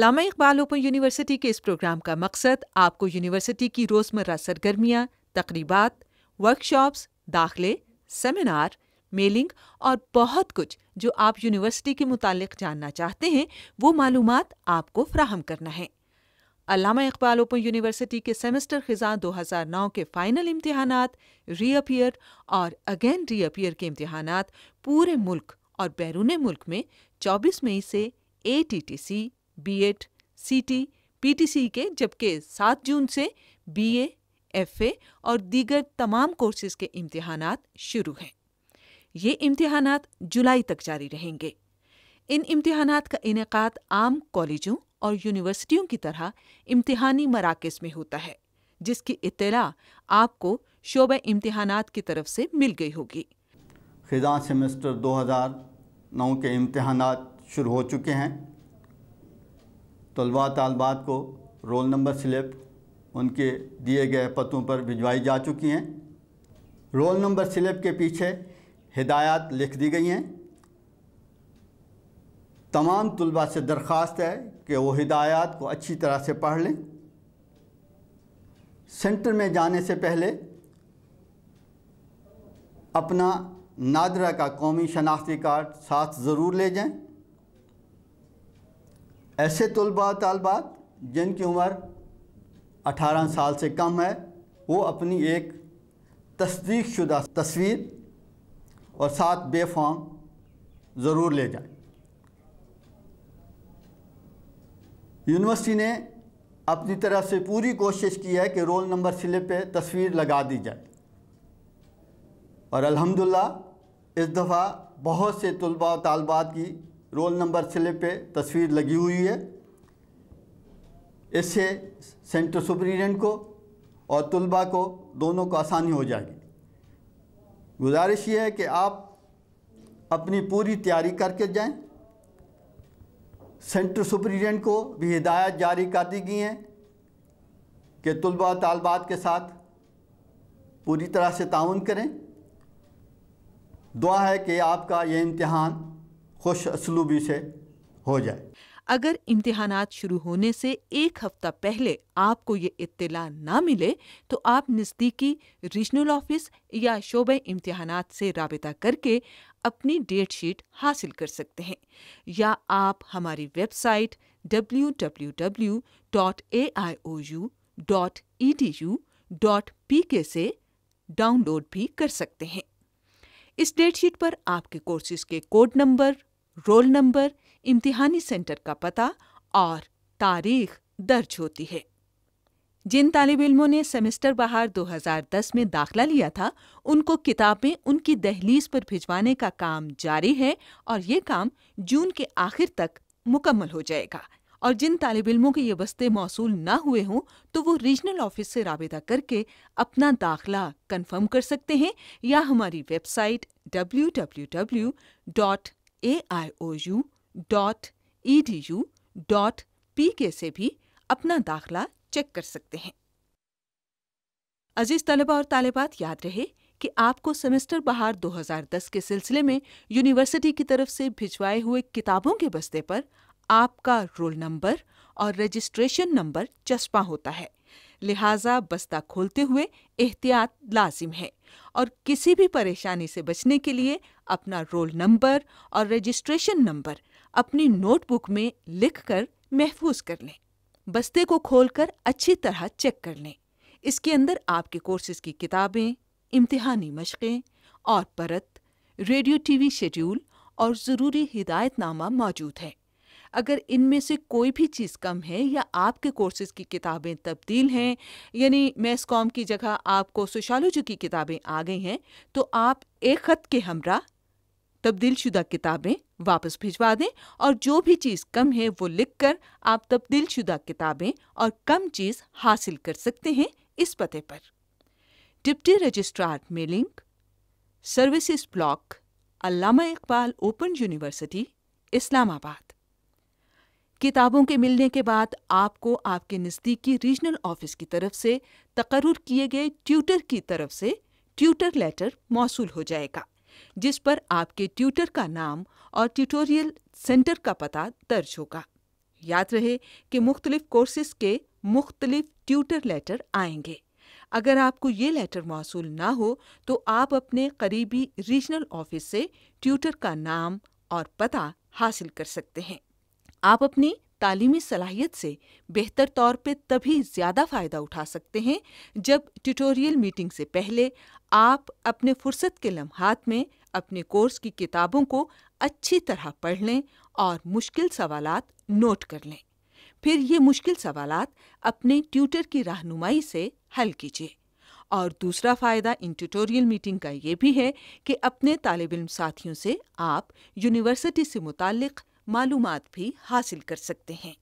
अलामा Iqbal open university के इस programme का मकसद आपको यूनिवर्सिटी की रोज़मर्रा सरगर्मियाँ तकरीबात वर्कशॉप्स दाखिले सेमिनार मेलिंग और बहुत कुछ जो आप यूनिवर्सिटी के मुतालिक जानना चाहते हैं वो मालूम आपको फ्राहम करना है अलामा इकबाल ओपन यूनिवर्सिटी के सेमेस्टर खिजां 2009 के फाइनल इम्तहान रीअपियर और अगेन रीअपियर के इम्तहान पूरे मुल्क और बैरून मुल्क में 24 मई से A T T C BEd, CT, PTC के जबकि 7 जून से बीए, एफए और दीगर तमाम कोर्सेज के इम्तहान शुरू हैं ये इम्तहान जुलाई तक जारी रहेंगे इन इम्तहान का इनका आम कॉलेजों और यूनिवर्सिटियों की तरह इम्तहानी मराकज में होता है जिसकी इतला आपको शोब इम्तहान की तरफ से मिल गई होगी खिजा सेमेस्टर 2009 के इम्तहान शुरू हो चुके हैं तलबा तलबात को रोल नंबर स्लिप उनके दिए गए पतों पर भिजवाई जा चुकी हैं रोल नंबर स्लिप के पीछे हिदायत लिख दी गई हैं तमाम तलबा से दरख्वास्त है कि वो हिदायत को अच्छी तरह से पढ़ लें सेंटर में जाने से पहले अपना नादरा का कौमी शनाख्ती कार्ड साथ ज़रूर ले जाएं ऐसे तलबा तलबात जिनकी उम्र 18 साल से कम है वो अपनी एक तस्दीक शुदा तस्वीर और साथ बेफाम ज़रूर ले जाए यूनिवर्सिटी ने अपनी तरफ से पूरी कोशिश की है कि रोल नंबर स्लिप पे तस्वीर लगा दी जाए और अल्हम्दुलिल्लाह इस दफ़ा बहुत से तलबा तलबात की रोल नंबर स्लिप पे तस्वीर लगी हुई है इससे सेंटर सुप्रीडेंट को और तलबा को दोनों को आसानी हो जाएगी गुजारिश ये है कि आप अपनी पूरी तैयारी करके जाएं सेंटर सुप्रीडेंट को भी हिदायत जारी कर दी गई हैं कि तलबा तलबात के साथ पूरी तरह से ताउन करें दुआ है कि आपका यह इम्तहान खुश असलूबी से हो जाए अगर इम्तहान शुरू होने से एक हफ्ता पहले आपको ये इत्तला ना मिले तो आप नज़दीकी रीजनल ऑफिस या शोबे इम्तहान से रबता करके अपनी डेट शीट हासिल कर सकते हैं या आप हमारी वेबसाइट www.aiou.edu.pk से डाउनलोड भी कर सकते हैं इस डेट शीट पर आपके कोर्सेज के कोड नंबर रोल नंबर इम्तिहानी सेंटर का पता और तारीख दर्ज होती है जिन तालब इलमों ने सेमेस्टर बहार 2010 में दाखला लिया था उनको किताबें उनकी दहलीज पर भिजवाने का काम जारी है और ये काम जून के आखिर तक मुकम्मल हो जाएगा और जिन तालब इलमों के ये बस्ते मौसू न हुए हों तो वो रीजनल ऑफिस से रबता करके अपना दाखला कन्फर्म कर सकते हैं या हमारी website W W W dot aiou.edu.pk से भी अपना दाखला चेक कर सकते हैं अजीज तलबा और तालिबात याद रहे कि आपको सेमेस्टर बहार 2010 के सिलसिले में यूनिवर्सिटी की तरफ से भिजवाए हुए किताबों के बस्ते पर आपका रोल नंबर और रजिस्ट्रेशन नंबर चस्पा होता है लिहाजा बस्ता खोलते हुए एहतियात लाजिम है और किसी भी परेशानी से बचने के लिए अपना रोल नंबर और रजिस्ट्रेशन नंबर अपनी नोटबुक में लिख कर महफूज कर लें बस्ते को खोलकर अच्छी तरह चेक कर लें इसके अंदर आपके कोर्सेज की किताबें इम्तिहानी मशक़ें और परत रेडियो टीवी शेड्यूल और ज़रूरी हिदायतनामा मौजूद है अगर इनमें से कोई भी चीज़ कम है या आपके कोर्सेज की किताबें तब्दील हाँ। हैं यानी मैस कॉम की जगह आपको सोशालोजी की किताबें आ गई हैं तो आप एक ख़त के हमरा तब्दील शुदा किताबें वापस भिजवा दें और जो भी चीज़ कम है वो लिख कर आप तब्दील शुदा किताबें और कम चीज़ हासिल कर सकते हैं इस पते पर deputy registrar mailing services block Allama Iqbal open university Islamabad किताबों के मिलने के बाद आपको आपके नज़दीकी रीजनल ऑफिस की तरफ से तकर्र किए गए ट्यूटर की तरफ से ट्यूटर लेटर मौसू हो जाएगा जिस पर आपके ट्यूटर का नाम और ट्यूटोरियल सेंटर का पता दर्ज होगा याद रहे कि मुख्तलिफ कोर्सेज के मुख्तलिफ ट्यूटर लेटर आएंगे अगर आपको ये लेटर मौसू ना हो तो आप अपने करीबी रीजनल ऑफिस से ट्यूटर का नाम और पता हासिल कर सकते हैं आप अपनी तालीमी सलाहियत से बेहतर तौर पे तभी ज़्यादा फ़ायदा उठा सकते हैं जब ट्यूटोरियल मीटिंग से पहले आप अपने फुर्सत के लम्हात में अपने कोर्स की किताबों को अच्छी तरह पढ़ लें और मुश्किल सवाल नोट कर लें फिर ये मुश्किल सवाल अपने ट्यूटर की रहनुमाई से हल कीजिए और दूसरा फ़ायदा इन ट्यूटोरियल मीटिंग का ये भी है कि अपने तालब इम साथियों से आप यूनिवर्सिटी से मुतक़ मालूम भी हासिल कर सकते हैं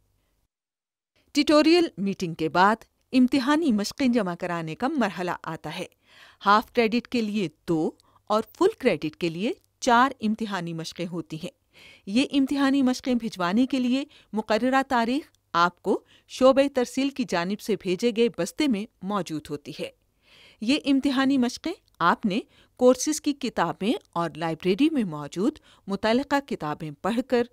ट्यूटोरियल मीटिंग के बाद इम्तिहानी मशक़ें जमा कराने का मरहला आता है हाफ क्रेडिट के लिए दो और फुल क्रेडिट के लिए चार इम्तिहानी मशक़ें होती हैं ये इम्तिहानी मशक़ें भिजवाने के लिए मुकर तारीख आपको शोब तरसील की जानब से भेजे गए बस्ते में मौजूद होती है ये इम्तिहानी मशक़ें आपने कोर्सेज की किताबें और लाइब्रेरी में मौजूद मुतल किताबें पढ़कर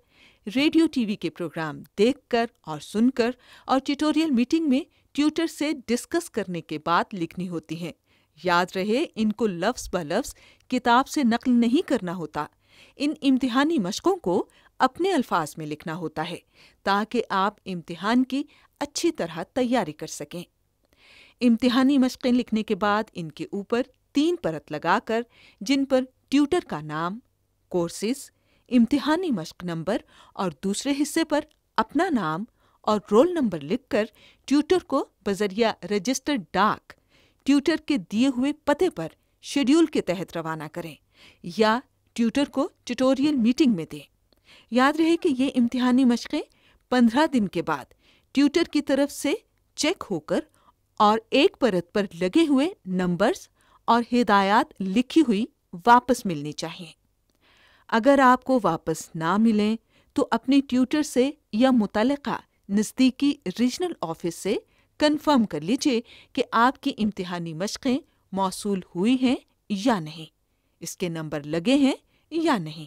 रेडियो टीवी के प्रोग्राम देखकर और सुनकर और ट्यूटोरियल मीटिंग में ट्यूटर से डिस्कस करने के बाद लिखनी होती हैं याद रहे इनको लफ्स ब लफ्स किताब से नकल नहीं करना होता इन इम्तिहानी मशकों को अपने अल्फाज में लिखना होता है ताकि आप इम्तिहान की अच्छी तरह तैयारी कर सकें इम्तिहानी मशकें लिखने के बाद इनके ऊपर तीन परत लगाकर जिन पर ट्यूटर का नाम कोर्सेज इम्तिहानी मश्क नंबर और दूसरे हिस्से पर अपना नाम और रोल नंबर लिखकर ट्यूटर को बजरिया रजिस्टर डाक ट्यूटर के दिए हुए पते पर शेड्यूल के तहत रवाना करें या ट्यूटर को ट्यूटोरियल मीटिंग में दें याद रहे कि ये इम्तिहानी मशक़ें पंद्रह दिन के बाद ट्यूटर की तरफ से चेक होकर और एक परत पर लगे हुए नंबर्स और हिदायत लिखी हुई वापस मिलनी चाहिए अगर आपको वापस ना मिलें तो अपने ट्यूटर से या मुतल नज़दीकी रीजनल ऑफिस से कन्फर्म कर लीजिए कि आपकी इम्तिहानी मशक़ें मौसू हुई हैं या नहीं इसके नंबर लगे हैं या नहीं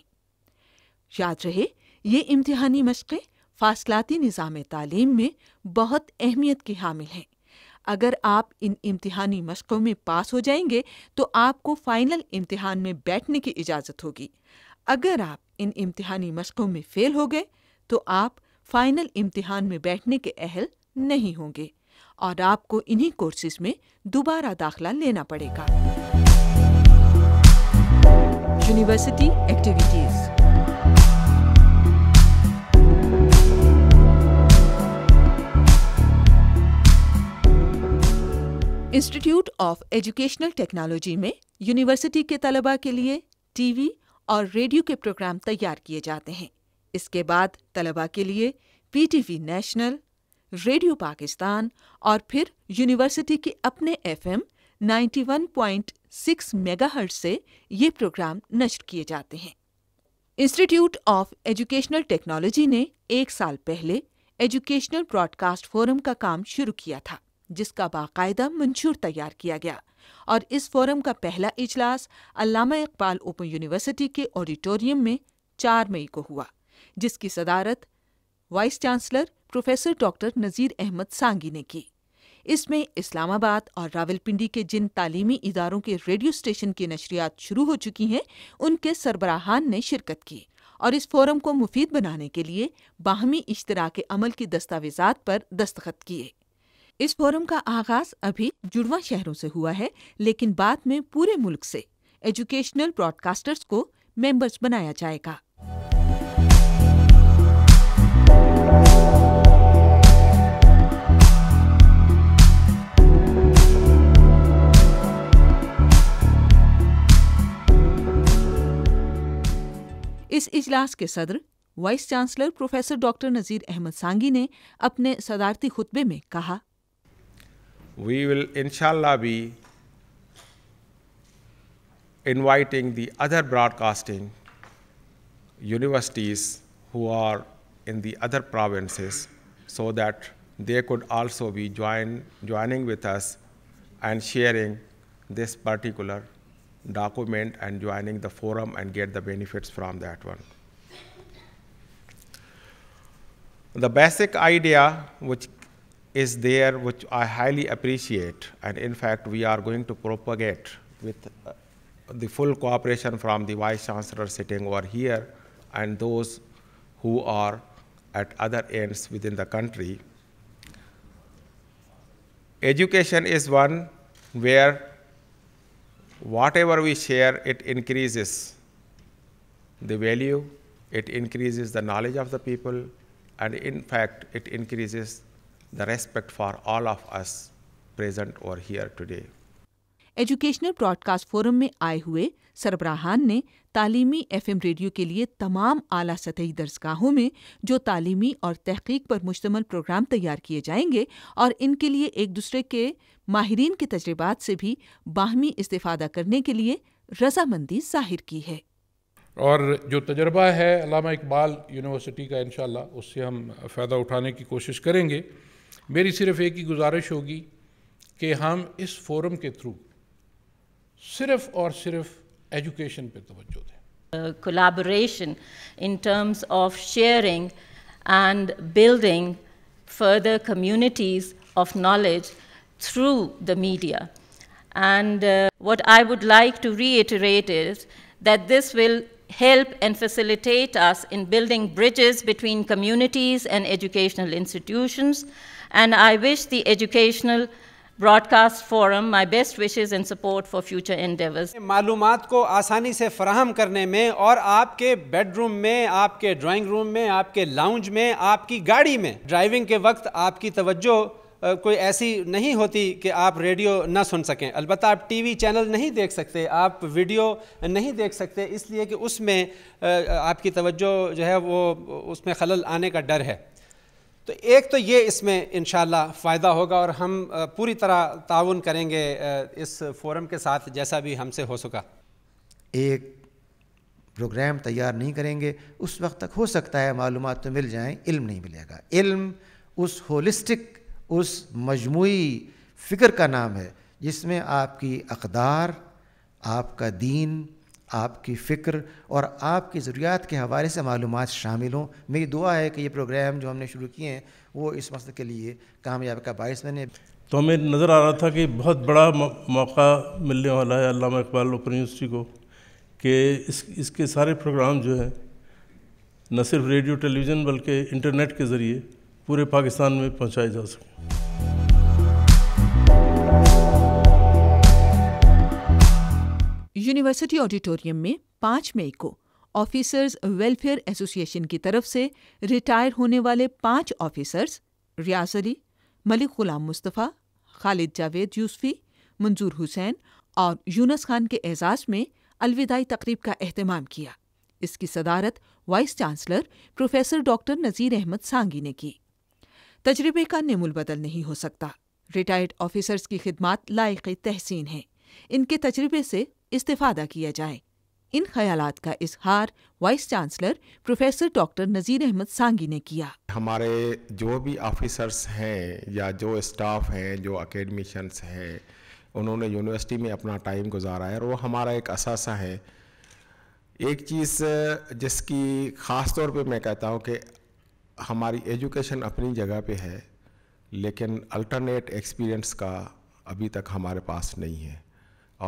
याद रहे ये इम्तिहानी मशक़ें फासलाती निज़ाम तालीम में बहुत अहमियत की हामिल हैं अगर आप इन इम्तिहानी मशक़ों में पास हो जाएंगे तो आपको फ़ाइनल इम्तिहान में बैठने की इजाज़त होगी अगर आप इन इम्तिहानी मशक़ों में फ़ेल हो गए तो आप फ़ाइनल इम्तिहान में बैठने के अहल नहीं होंगे और आपको इन्हीं कोर्सेज में दोबारा दाखला लेना पड़ेगा university activities institute of educational technology में यूनिवर्सिटी के तलबा के लिए टीवी और रेडियो के प्रोग्राम तैयार किए जाते हैं इसके बाद तलबा के लिए पीटीवी नेशनल रेडियो पाकिस्तान और फिर यूनिवर्सिटी के अपने एफएम 91.6 मेगाहर्ट्ज से ये प्रोग्राम नष्ट किए जाते हैं इंस्टीट्यूट ऑफ एजुकेशनल टेक्नोलॉजी ने एक साल पहले एजुकेशनल ब्रॉडकास्ट फोरम का काम शुरू किया था जिसका बाकायदा मंशूर तैयार किया गया और इस फोरम का पहला इजलास अलामा इकबाल ओपन यूनिवर्सिटी के ऑडिटोरियम में चार मई को हुआ जिसकी सदारत vice chancellor professor doctor Nazir Ahmed Sangi ने की इसमें इस्लामाबाद और रावलपिंडी के जिन तालीमी इदारों के रेडियो स्टेशन की नशरियात शुरू हो चुकी हैं उनके सरबराहान ने शिरकत की और इस फोरम को मुफीद बनाने के लिए बाहमी इश्तराक अमल की दस्तावेजात पर दस्तखत किए इस फोरम का आगाज अभी जुड़वा शहरों से हुआ है लेकिन बाद में पूरे मुल्क से एजुकेशनल ब्रॉडकास्टर्स को मेंबर्स बनाया जाएगा इस इजलास के सदर vice chancellor professor doctor Nazir Ahmed Sangi ने अपने सदारती खुतबे में कहा we will inshallah be inviting the other broadcasting universities who are in the other provinces so that they could also be join, joining with us and sharing this particular document and joining the forum and get the benefits from that one. The basic idea which is there, which I highly appreciate. And in fact, we are going to propagate with uh, the full cooperation from the Vice Chancellor sitting over here and those who are at other ends within the country. Education is one where whatever we share, it increases the value, it increases the knowledge of the people, and in fact, it increases the respect for all of us present or here today. Educational broadcast forum में आए हुए सरबराहान ने तालीमी FM radio के लिए तमाम आला सतही दर्जगाहों में जो तालीमी और तहकीक पर मुश्तमल प्रोग्राम तैयार किए जाएंगे और इनके लिए एक दूसरे के माहरीन के तजर्बात से भी बाहमी इस्तादा करने के लिए रजामंदी जाहिर की है और जो तजर्बा है अलामा इकबाल यूनिवर्सिटी का इन उससे हम फ़ायदा उठाने की कोशिश करेंगे मेरी सिर्फ़ एक ही गुजारिश होगी कि हम इस फोरम के थ्रू सिर्फ और सिर्फ एजुकेशन पे तो दें collaboration in terms of sharing and building further communities of knowledge through the media and what I would like to reiterate is that this will help and facilitate us in building bridges between communities and educational institutions, and I wish the Educational Broadcast Forum my best wishes and support for future endeavours. मालूमात को आसानी से फराहम करने में और आपके bedroom में आपके ड्राइंग रूम में आपके लाउंज में आपकी गाड़ी में ड्राइविंग के वक्त आपकी तवज्जो कोई ऐसी नहीं होती कि आप रेडियो ना सुन सकें अलबत्त आप टीवी चैनल नहीं देख सकते आप वीडियो नहीं देख सकते इसलिए कि उसमें आपकी तवज्जो जो है वो उसमें खलल आने का डर है तो एक तो ये इसमें इन फ़ायदा होगा और हम पूरी तरह ताउन करेंगे इस फोरम के साथ जैसा भी हमसे हो सका एक प्रोग्राम तैयार नहीं करेंगे उस वक्त तक हो सकता है मालूम तो मिल जाएं इल्म नहीं मिलेगा इल्म उस होलिस्टिक उस मजमू फ़िक्र का नाम है जिसमें आपकी अकदार आपका दीन आपकी फ़िक्र और आपकी ज़रूरियात के हवाले से मालूम शामिल हों मेरी दुआ है कि ये प्रोग्राम जो हमने शुरू किए हैं वो इस मकसद के लिए कामयाब का बायस बने तो हमें नज़र आ रहा था कि बहुत बड़ा मौका मिलने वाला है अलामा इकबाल ओपन यूनिवर्सिटी को कि इस इसके सारे प्रोग्राम जो हैं न सिर्फ रेडियो टेलीविज़न बल्कि इंटरनेट के ज़रिए पूरे पाकिस्तान में पहुंचाई जा सके यूनिवर्सिटी ऑडिटोरियम में पांच मई को ऑफिसर्स वेलफेयर एसोसिएशन की तरफ से रिटायर होने वाले पांच ऑफिसर्स रियाज अली मलिक गुलाम मुस्तफ़ा खालिद जावेद यूसफी मंजूर हुसैन और यूनस खान के एजाज में अलविदाई तकरीब का अहतमाम किया इसकी सदारत vice chancellor professor doctor Nazir Ahmed Sangi ने की तजर्बे का निमुल बदल नहीं हो सकता रिटायर्ड ऑफिसर्स की खिदमत लायक तहसीन है इनके तजर्बे से इस्तेफादा किया जाए इन ख्याल का इजहार vice chancellor professor doctor Nazir Ahmed Sangi ने किया हमारे जो भी ऑफिसर्स हैं या जो स्टाफ हैं जो अकेडमिशंस हैं उन्होंने यूनिवर्सिटी में अपना टाइम गुजारा है और वो हमारा एक असासा है एक चीज़ जिसकी ख़ास तौर पे मैं कहता हूँ कि हमारी एजुकेशन अपनी जगह पे है लेकिन अल्टरनेट एक्सपीरियंस का अभी तक हमारे पास नहीं है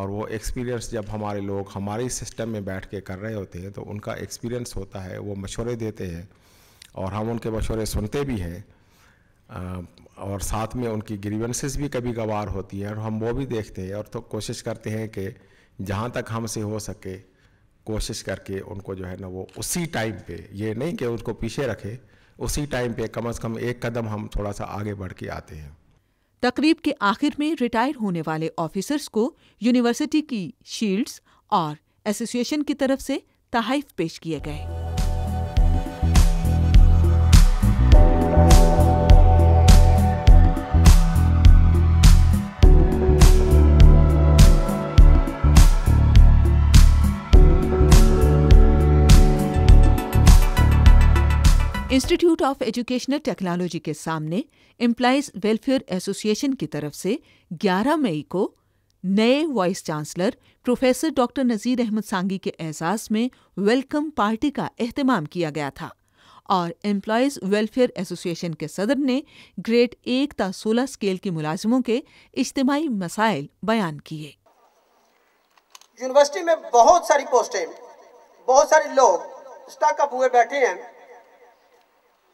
और वो एक्सपीरियंस जब हमारे लोग हमारे सिस्टम में बैठ के कर रहे होते हैं तो उनका एक्सपीरियंस होता है वो मशवरे देते हैं और हम उनके मशवरे सुनते भी हैं और साथ में उनकी ग्रीवेंसेस भी कभी गवार होती हैं और हम वो भी देखते हैं और तो कोशिश करते हैं कि जहाँ तक हमसे हो सके कोशिश करके उनको जो है ना वो उसी टाइम पे ये नहीं कि उनको पीछे रखे उसी टाइम पे कम अज़ कम एक कदम हम थोड़ा सा आगे बढ़ के आते हैं तकरीब के आखिर में रिटायर होने वाले ऑफिसर्स को यूनिवर्सिटी की शील्ड्स और एसोसिएशन की तरफ से तहफ़ पेश किए गए इंस्टीट्यूट ऑफ एजुकेशनल टेक्नोलॉजी के सामने एम्प्लाइज वेलफेयर एसोसिएशन की तरफ से 11 मई को नए vice chancellor professor doctor Nazir Ahmed Sangi के एजाज में वेलकम पार्टी का अहतमाम किया गया था और एम्प्लॉयज़ वेलफेयर एसोसिएशन के सदर ने ग्रेड एक ता सोलह स्केल के मुलाजमों के इज्तमाही मसाइल बयान किए यूनिवर्सिटी में बहुत सारी पोस्टें बहुत सारे लोग स्टॉक अप हुए बैठे हैं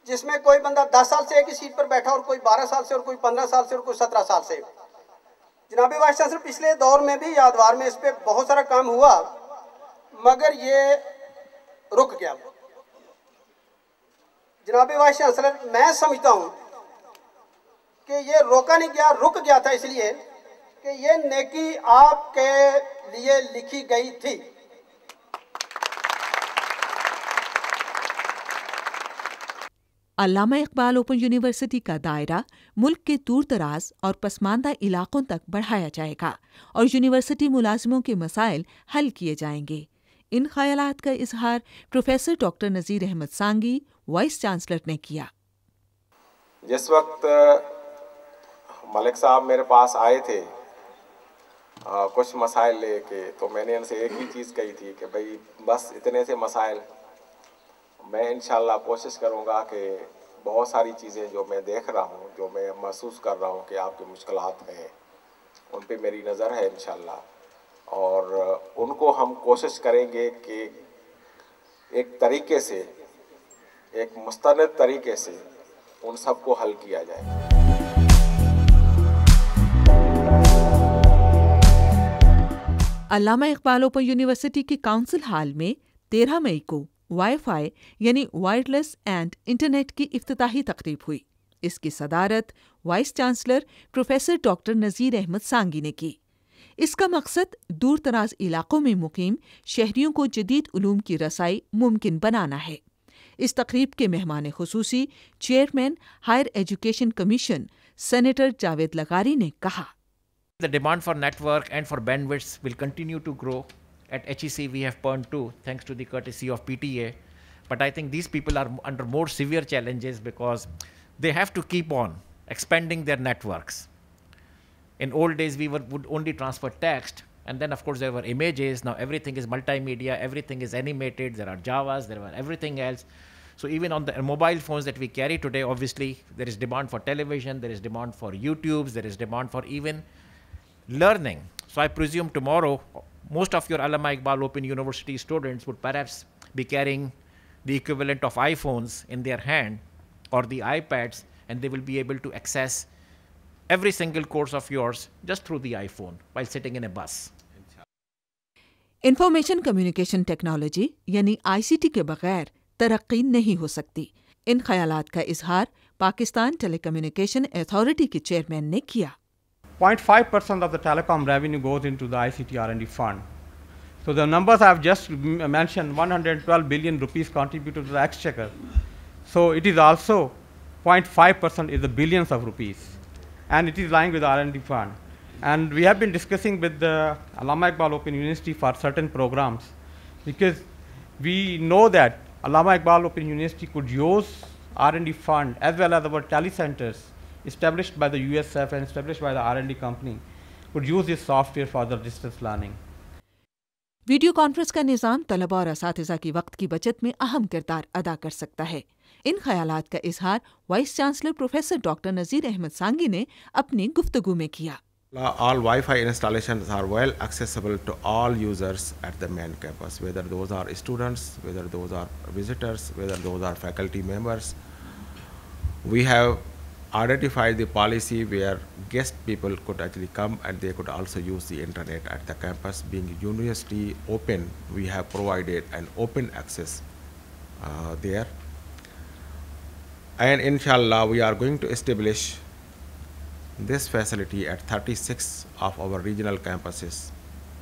जिसमें कोई बंदा दस साल से एक ही सीट पर बैठा और कोई बारह साल से और कोई पंद्रह साल से और कोई सत्रह साल से जनाबी वाइस चांसलर पिछले दौर में भी यादवार में इस पर बहुत सारा काम हुआ मगर ये रुक गया जनाबी वाइस चांसलर मैं समझता हूँ कि ये रोका नहीं गया रुक गया था इसलिए कि ये नेकी आपके लिए लिखी गई थी अलामा इकबाल ओपन यूनिवर्सिटी का दायरा मुल्क के दूर दराज और पसमानदा इलाकों तक बढ़ाया जाएगा और यूनिवर्सिटी मुलाजमों के मसाइल हल किए जाएंगे इन ख्याल का इजहार प्रोफेसर डॉक्टर नज़ीर अहमद सांगी वाइस चांसलर ने किया जिस वक्त मलिक साहब मेरे पास आए थे आ, कुछ मसाइल लेके तो मैंने इनसे एक ही चीज़ कही थी कि भाई बस इतने से मसाइल मैं इन कोशिश करूँगा कि बहुत सारी चीज़ें जो मैं देख रहा हूँ जो मैं महसूस कर रहा हूँ कि आपकी मुश्किल हैं उन पर मेरी नज़र है इन और उनको हम कोशिश करेंगे कि एक तरीके से एक मुस्ंद तरीके से उन सबको हल किया जाए अलामा इकबाल ओपन यूनिवर्सिटी के काउंसिल हाल में तेरह मई को वाईफाई यानी वायरलेस एंड इंटरनेट की अफ्ताही तकरीब हुई इसकी सदारत vice chancellor professor doctor Nazir Ahmed Sangi ने की इसका मकसद दूर दराज इलाकों में मुकीम शहरियों को जदीद उलूम की रसाई मुमकिन बनाना है इस तकरीब के मेहमान खसूसी chairman higher education commission senator Javed लगारी ने कहा The demand for network and for bandwidths will continue to grow At HEC, we have Pern 2, thanks to the courtesy of PTA. But I think these people are under more severe challenges because they have to keep on expanding their networks. In old days, we were, would only transfer text, and then of course there were images. Now everything is multimedia, everything is animated. There are Javas, there are everything else. So even on the mobile phones that we carry today, obviously there is demand for television, there is demand for YouTube's, there is demand for even learning. So I presume tomorrow most of your Allama Iqbal Open University students would perhaps be carrying the equivalent of iPhones in their hand or the iPads, and they will be able to access every single course of yours just through the iPhone while sitting in a bus. Information communication technology यानी ICT के बगैर तरक्की नहीं हो सकती इन ख्यालात का इजहार पाकिस्तान टेलीकम्युनिकेशन अथॉरिटी के चेयरमैन ने किया 0.5% of the telecom revenue goes into the ICT R&D fund. So the numbers I've just mentioned, 112 billion rupees contributed to the exchequer. So it is also 0.5% is the billions of rupees. And it is lying with the R&D fund. And we have been discussing with the Allama Iqbal Open University for certain programs because we know that Allama Iqbal Open University could use R&D fund as well as our telecenters established by the USF and established by the R&D company would use this software for the distance learning. Video conference का निज़ाम तलबा और इस की वक्त की बचत में अहम किरदार अदा कर सकता है इन ख्याल का इजहार vice chancellor professor doctor Nazir Ahmed Sangi ने अपनी गुफ्तगु में किया All Wi-Fi installations are well accessible to all users at the main campus, whether those are students, whether those are visitors, whether those are faculty members. We have identify the policy where guest people could actually come and they could also use the internet at the campus being university open we have provided an open access uh, there and inshallah we are going to establish this facility at 36 of our regional campuses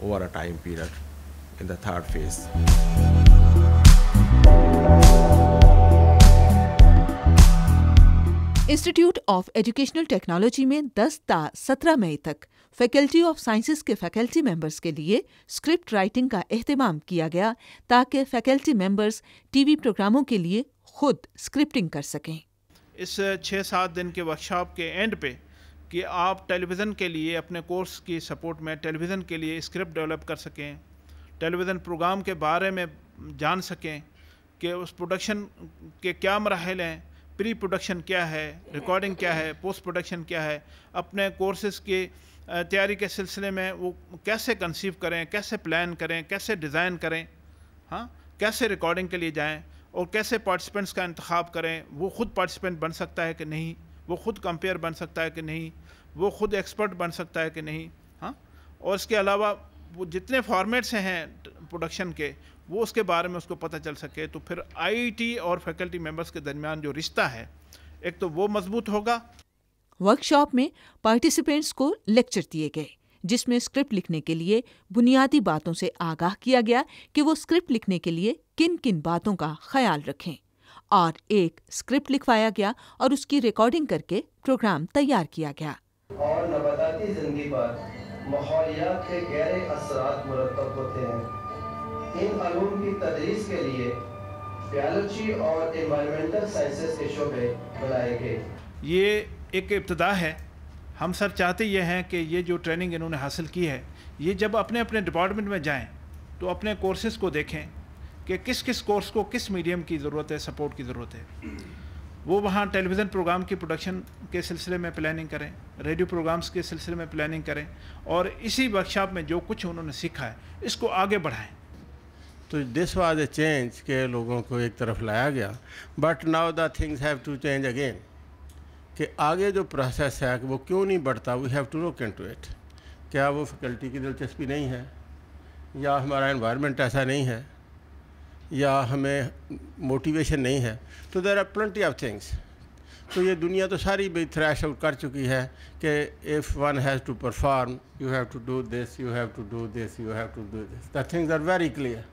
over a time period in the third phase. Institute of educational technology में 10 ता 17 मई तक faculty of sciences के faculty members के लिए script writing का अहतमाम किया गया ताकि फैकल्टी मेंबर्स टीवी प्रोग्रामों के लिए खुद स्क्रिप्टिंग कर सकें इस छः सात दिन के वर्कशॉप के एंड पे कि आप टेलीविज़न के लिए अपने कोर्स की सपोर्ट में टेलीविज़न के लिए स्क्रिप्ट डेवलप कर सकें टेलीविज़न प्रोग्राम के बारे में जान सकें कि उस प्रोडक्शन के क्या मरहल हैं प्री प्रोडक्शन क्या है रिकॉर्डिंग क्या है पोस्ट प्रोडक्शन क्या है अपने कोर्सेज़ के तैयारी के सिलसिले में वो कैसे कंसीव करें कैसे प्लान करें कैसे डिज़ाइन करें हाँ कैसे रिकॉर्डिंग के लिए जाएं और कैसे पार्टिसिपेंट्स का इंतखब करें वो ख़ुद पार्टिसिपेंट बन सकता है कि नहीं वो ख़ुद कंपेयर बन सकता है कि नहीं वो ख़ुद एक्सपर्ट बन सकता है कि नहीं हाँ और इसके अलावा वो जितने फॉर्मेट्स हैं प्रोडक्शन के वो उसके बारे में उसको पता चल सके तो फिर आईटी और फैकल्टी मेंबर्स के दरमियान जो रिश्ता है एक तो वो मजबूत होगा वर्कशॉप में पार्टिसिपेंट्स को लेक्चर दिए गए जिसमें स्क्रिप्ट लिखने के लिए बुनियादी बातों से आगाह किया गया कि वो स्क्रिप्ट लिखने के लिए किन किन बातों का ख्याल रखें और एक स्क्रिप्ट लिखवाया गया और उसकी रिकॉर्डिंग करके प्रोग्राम तैयार किया गया और नबाताती जिंदगी पर माहौलियात के गहरे असरात मुरतब होते हैं इन फ़नून की तदरीस के लिए बायोलॉजी और इन्वायरमेंटल साइंसेस के शोबे बनाए गए ये एक इब्तदा है हम सर चाहते ये हैं कि ये जो ट्रेनिंग इन्होंने हासिल की है ये जब अपने अपने डिपार्टमेंट में जाएं तो अपने कोर्सेज़ को देखें कि किस किस कोर्स को किस मीडियम की ज़रूरत है सपोर्ट की ज़रूरत है वो वहाँ टेलीविज़न प्रोग्राम की प्रोडक्शन के सिलसिले में प्लानिंग करें रेडियो प्रोग्राम्स के सिलसिले में प्लानिंग करें और इसी वर्कशॉप में जो कुछ उन्होंने सीखा है इसको आगे बढ़ाएँ तो दिस वाज ए चेंज के लोगों को एक तरफ लाया गया but now the things have to change again कि आगे जो प्रोसेस है वो क्यों नहीं बढ़ता we have to look to it क्या वो फैकल्टी की दिलचस्पी नहीं है या हमारा इन्वायरमेंट ऐसा नहीं है या हमें मोटिवेशन नहीं है तो there are plenty of things तो ये दुनिया तो सारी भी थ्रैश आउट कर चुकी है कि if one has to perform you have to do this you have to do this you have to do this the things are very clear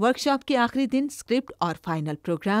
workshop के आखिरी दिन स्क्रिप्ट और फाइनल प्रोग्राम